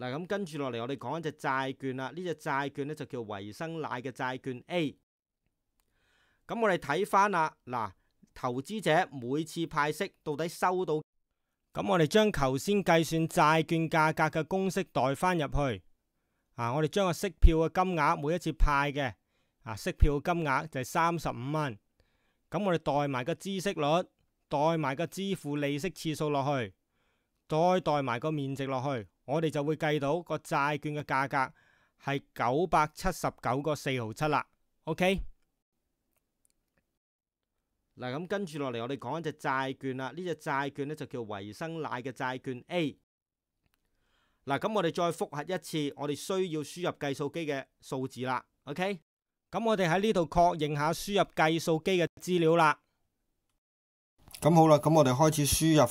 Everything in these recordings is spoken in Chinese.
嗱，咁跟住落嚟，我哋讲只债券啦。呢只债券咧就叫维生奶嘅债券 A。咁我哋睇翻啦，嗱，投资者每次派息到底收到？咁我哋将头先计算债券价格嘅公式代翻入去。啊，我哋将个息票嘅金额每一次派嘅，啊，息票金额就系三十五蚊。咁我哋代埋个知息率，代埋个支付利息次数落去，再代埋个面值落去。我哋就会计到个债券嘅价格系九百七十九个四毫七啦。OK，嗱咁跟住落嚟，我哋讲一只债券啦。呢只债券咧就叫维生奶嘅债券 A。嗱咁我哋再复核一次，我哋需要输入计数机嘅数字啦。OK，咁我哋喺呢度确认下输入计数机嘅资料啦。咁好啦，咁我哋开始输入。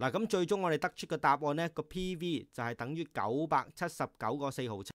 嗱，咁最終我哋得出個答案呢個 PV 就係等於九百七十九個四毫七。